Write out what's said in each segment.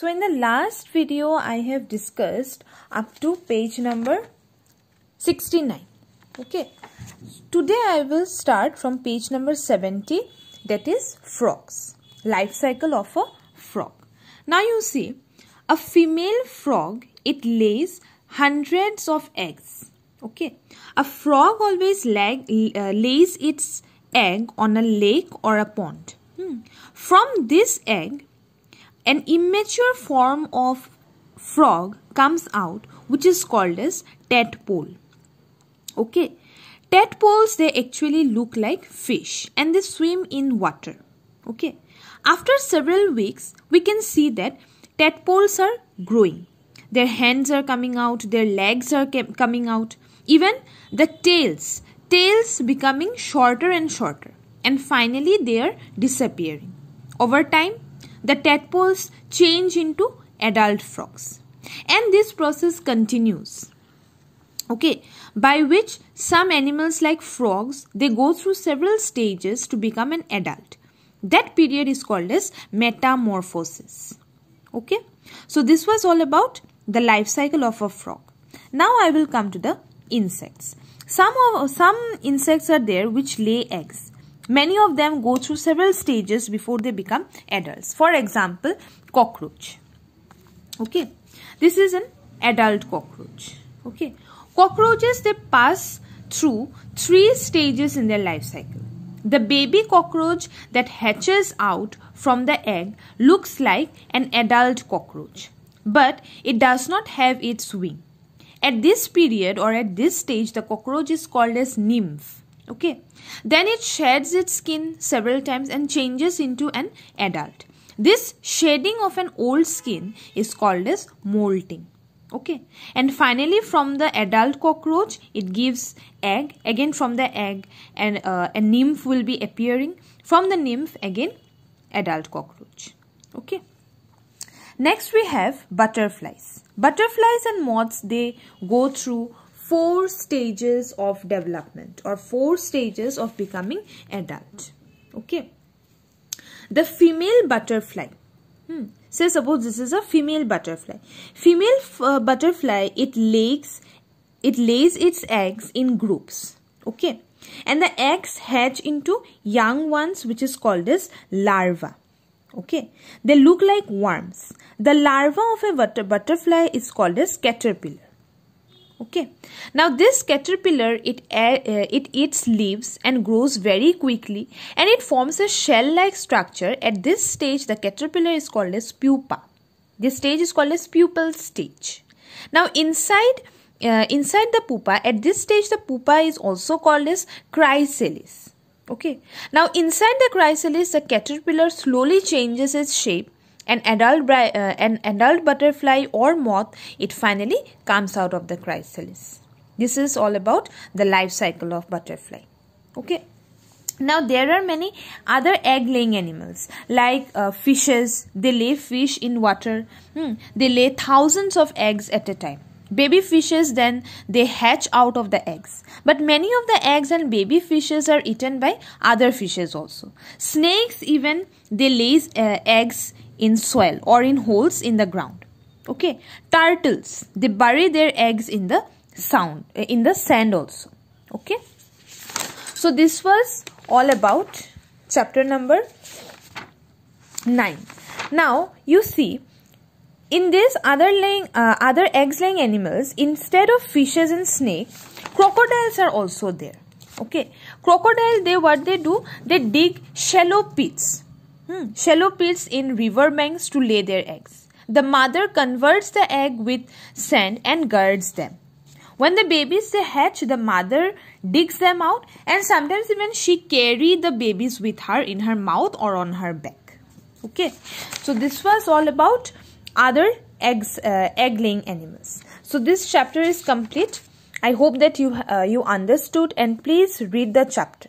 So in the last video I have discussed up to page number 69. Okay. Today I will start from page number 70 that is frogs. Life cycle of a frog. Now you see a female frog it lays hundreds of eggs. Okay. A frog always lag, uh, lays its egg on a lake or a pond. Hmm. From this egg an immature form of frog comes out which is called as tadpole okay tadpoles they actually look like fish and they swim in water okay after several weeks we can see that tadpoles are growing their hands are coming out their legs are coming out even the tails tails becoming shorter and shorter and finally they are disappearing over time the tadpoles change into adult frogs. And this process continues. Okay, by which some animals like frogs, they go through several stages to become an adult. That period is called as metamorphosis. Okay, so this was all about the life cycle of a frog. Now I will come to the insects. Some, of, some insects are there which lay eggs Many of them go through several stages before they become adults. For example, cockroach. Okay, this is an adult cockroach. Okay, cockroaches they pass through three stages in their life cycle. The baby cockroach that hatches out from the egg looks like an adult cockroach, but it does not have its wing. At this period or at this stage, the cockroach is called as nymph okay then it sheds its skin several times and changes into an adult this shedding of an old skin is called as molting okay and finally from the adult cockroach it gives egg again from the egg and uh, a nymph will be appearing from the nymph again adult cockroach okay next we have butterflies butterflies and moths they go through four stages of development or four stages of becoming adult okay the female butterfly hmm. say so suppose this is a female butterfly female uh, butterfly it lays it lays its eggs in groups okay and the eggs hatch into young ones which is called as larva okay they look like worms the larva of a butter butterfly is called as caterpillar okay now this caterpillar it uh, it eats leaves and grows very quickly and it forms a shell like structure at this stage the caterpillar is called as pupa this stage is called as pupal stage now inside uh, inside the pupa at this stage the pupa is also called as chrysalis okay now inside the chrysalis the caterpillar slowly changes its shape an adult, uh, an adult butterfly or moth, it finally comes out of the chrysalis. This is all about the life cycle of butterfly. Okay. Now there are many other egg laying animals like uh, fishes. They lay fish in water. Hmm. They lay thousands of eggs at a time. Baby fishes then they hatch out of the eggs. But many of the eggs and baby fishes are eaten by other fishes also. Snakes even they lay uh, eggs in soil or in holes in the ground okay turtles they bury their eggs in the sound eh, in the sand also okay so this was all about chapter number 9 now you see in this other laying uh, other eggs laying animals instead of fishes and snake crocodiles are also there okay crocodile they what they do they dig shallow pits Hmm. shallow pits in river banks to lay their eggs. The mother converts the egg with sand and guards them. When the babies they hatch, the mother digs them out and sometimes even she carry the babies with her in her mouth or on her back. Okay, so this was all about other eggs, uh, egg laying animals. So this chapter is complete. I hope that you, uh, you understood and please read the chapter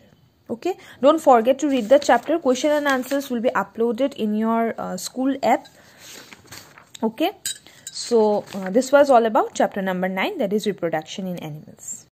okay don't forget to read the chapter question and answers will be uploaded in your uh, school app okay so uh, this was all about chapter number 9 that is reproduction in animals